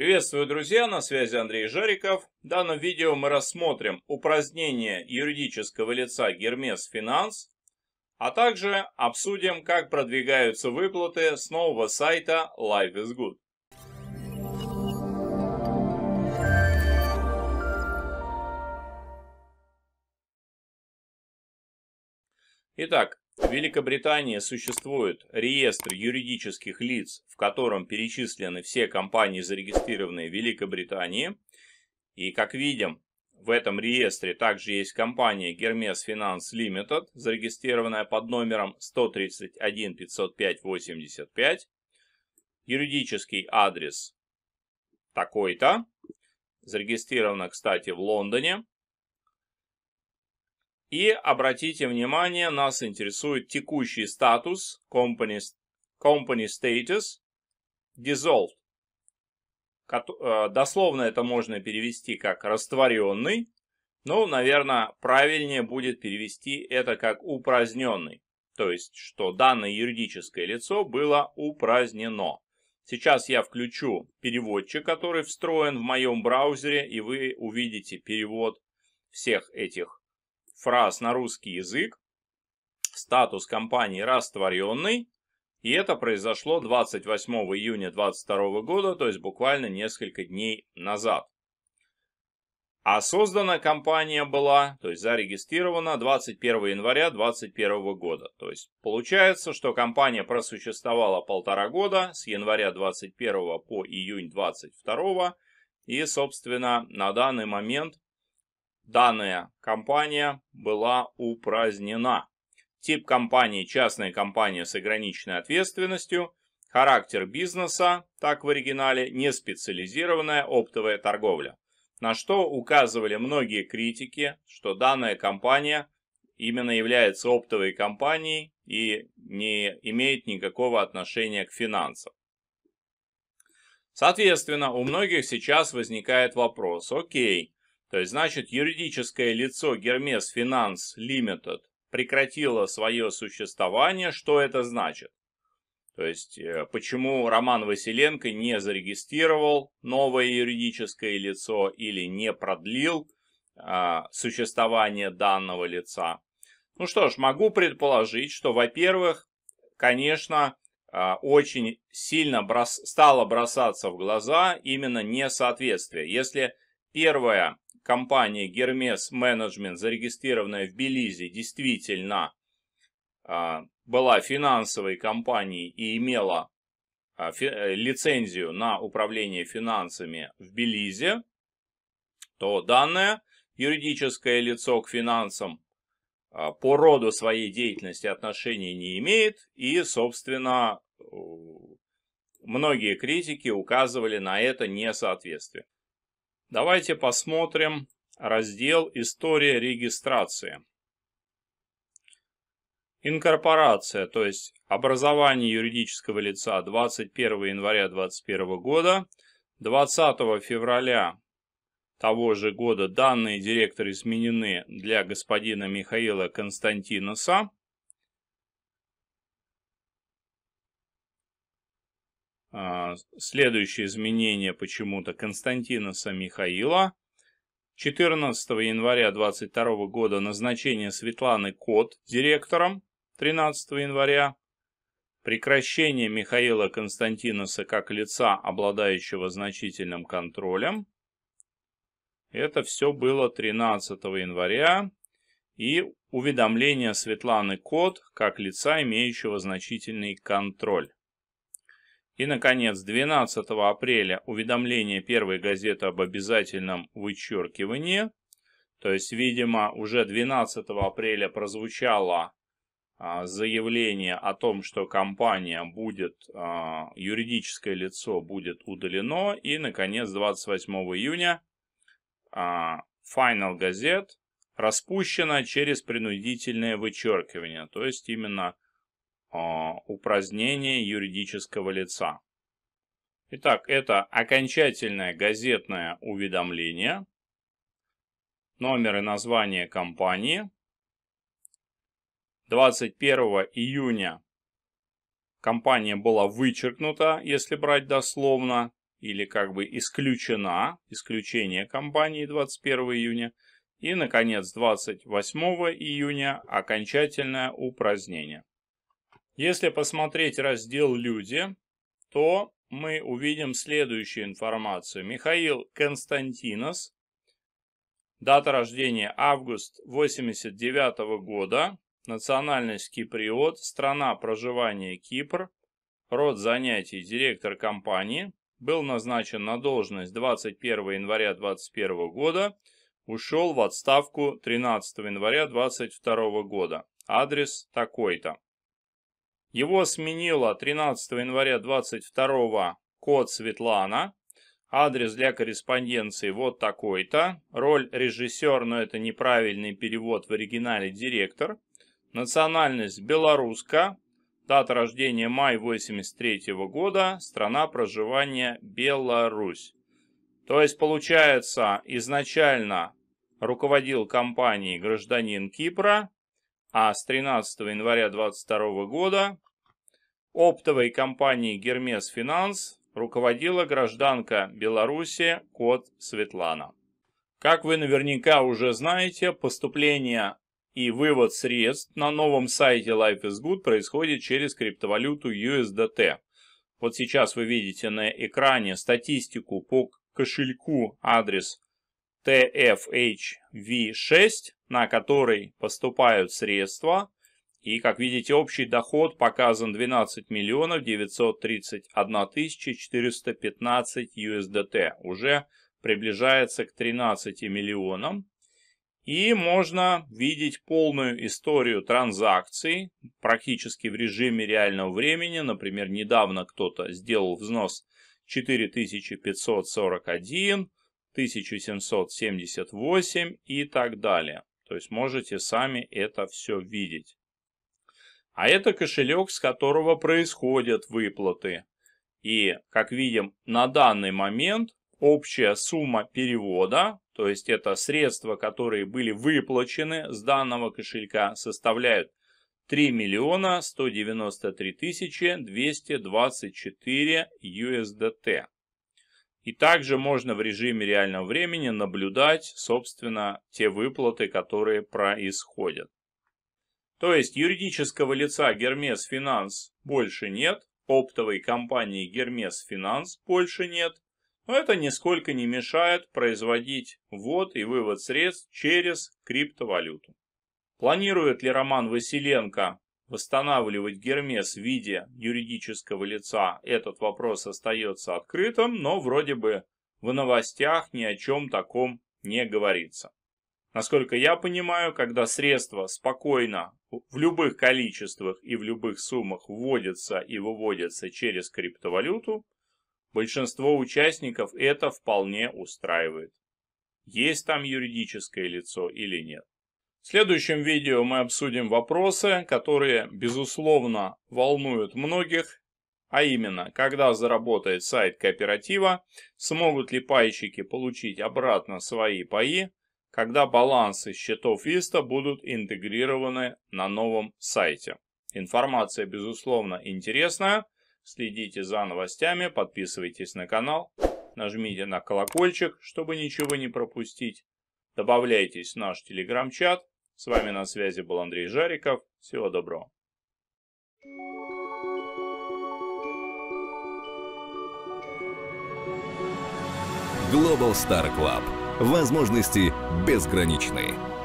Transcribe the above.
Приветствую, друзья, на связи Андрей Жариков. В данном видео мы рассмотрим упразднение юридического лица Гермес Финанс, а также обсудим, как продвигаются выплаты с нового сайта Life is Good. Итак, в Великобритании существует реестр юридических лиц, в котором перечислены все компании, зарегистрированные в Великобритании. И как видим, в этом реестре также есть компания Hermes Finance Limited, зарегистрированная под номером 131 505 85, юридический адрес такой-то, зарегистрирована, кстати, в Лондоне, и обратите внимание, нас интересует текущий статус, company, company status, dissolved. Э, дословно это можно перевести как растворенный, но, наверное, правильнее будет перевести это как упраздненный. То есть, что данное юридическое лицо было упразднено. Сейчас я включу переводчик, который встроен в моем браузере, и вы увидите перевод всех этих фраз на русский язык, статус компании растворенный, и это произошло 28 июня 2022 года, то есть буквально несколько дней назад. А создана компания была, то есть зарегистрирована 21 января 2021 года. То есть получается, что компания просуществовала полтора года с января 21 по июнь 22 и, собственно, на данный момент данная компания была упразднена. Тип компании – частная компания с ограниченной ответственностью. Характер бизнеса, так в оригинале, не специализированная оптовая торговля. На что указывали многие критики, что данная компания именно является оптовой компанией и не имеет никакого отношения к финансам. Соответственно, у многих сейчас возникает вопрос, окей, то есть, значит, юридическое лицо Гермес Финанс Limited прекратило свое существование. Что это значит? То есть, э, почему Роман Василенко не зарегистрировал новое юридическое лицо или не продлил а, существование данного лица? Ну что ж, могу предположить, что, во-первых, конечно, а, очень сильно брос... стало бросаться в глаза именно несоответствие. Если первое компания Гермес Management, зарегистрированная в Белизе, действительно а, была финансовой компанией и имела а, э, лицензию на управление финансами в Белизе, то данное юридическое лицо к финансам а, по роду своей деятельности отношения не имеет, и, собственно, многие критики указывали на это несоответствие. Давайте посмотрим раздел «История регистрации». Инкорпорация, то есть образование юридического лица 21 января 2021 года, 20 февраля того же года данные директора изменены для господина Михаила Константиноса, А, следующие изменения почему-то Константиноса Михаила. 14 января 22 года назначение Светланы Кот директором. 13 января прекращение Михаила Константиноса как лица, обладающего значительным контролем. Это все было 13 января. И уведомление Светланы Кот как лица, имеющего значительный контроль. И, наконец, 12 апреля уведомление первой газеты об обязательном вычеркивании. То есть, видимо, уже 12 апреля прозвучало а, заявление о том, что компания будет, а, юридическое лицо будет удалено. И, наконец, 28 июня а, Final Gazette распущена через принудительное вычеркивание. То есть, именно а, упразднение юридического лица. Итак, это окончательное газетное уведомление, номер и название компании. 21 июня компания была вычеркнута, если брать дословно, или как бы исключена, исключение компании 21 июня. И, наконец, 28 июня окончательное упразднение. Если посмотреть раздел «Люди», то мы увидим следующую информацию. Михаил Константинос, дата рождения август 1989 года, национальность киприот, страна проживания Кипр, род занятий директор компании, был назначен на должность 21 января 2021 года, ушел в отставку 13 января 2022 года. Адрес такой-то. Его сменила 13 января 22 код Светлана. Адрес для корреспонденции вот такой-то. Роль режиссер, но это неправильный перевод в оригинале директор. Национальность белоруска. Дата рождения май 83 -го года. Страна проживания Беларусь. То есть получается изначально руководил компанией гражданин Кипра, а с 13 января 2022 года оптовой компанией «Гермес Финанс» руководила гражданка Беларуси Кот Светлана. Как вы наверняка уже знаете, поступление и вывод средств на новом сайте Life is Good происходит через криптовалюту USDT. Вот сейчас вы видите на экране статистику по кошельку адрес TFHV6, на который поступают средства. И, как видите, общий доход показан 12 миллионов 931 тысячи 415 USDT. Уже приближается к 13 миллионам. И можно видеть полную историю транзакций практически в режиме реального времени. Например, недавно кто-то сделал взнос 4541, 1778 и так далее. То есть можете сами это все видеть. А это кошелек, с которого происходят выплаты. И, как видим, на данный момент общая сумма перевода, то есть это средства, которые были выплачены с данного кошелька, составляют 3 193 224 USDT. И также можно в режиме реального времени наблюдать, собственно, те выплаты, которые происходят. То есть юридического лица Гермес Финанс больше нет, оптовой компании Гермес Финанс больше нет, но это нисколько не мешает производить ввод и вывод средств через криптовалюту. Планирует ли Роман Василенко восстанавливать Гермес в виде юридического лица, этот вопрос остается открытым, но вроде бы в новостях ни о чем таком не говорится. Насколько я понимаю, когда средства спокойно в любых количествах и в любых суммах вводятся и выводятся через криптовалюту, большинство участников это вполне устраивает. Есть там юридическое лицо или нет. В следующем видео мы обсудим вопросы, которые, безусловно, волнуют многих, а именно, когда заработает сайт кооператива, смогут ли пайщики получить обратно свои паи, когда балансы счетов ИСТа будут интегрированы на новом сайте. Информация, безусловно, интересная. Следите за новостями, подписывайтесь на канал, нажмите на колокольчик, чтобы ничего не пропустить. Добавляйтесь в наш телеграм-чат. С вами на связи был Андрей Жариков. Всего доброго. Global Star Club. Возможности безграничны.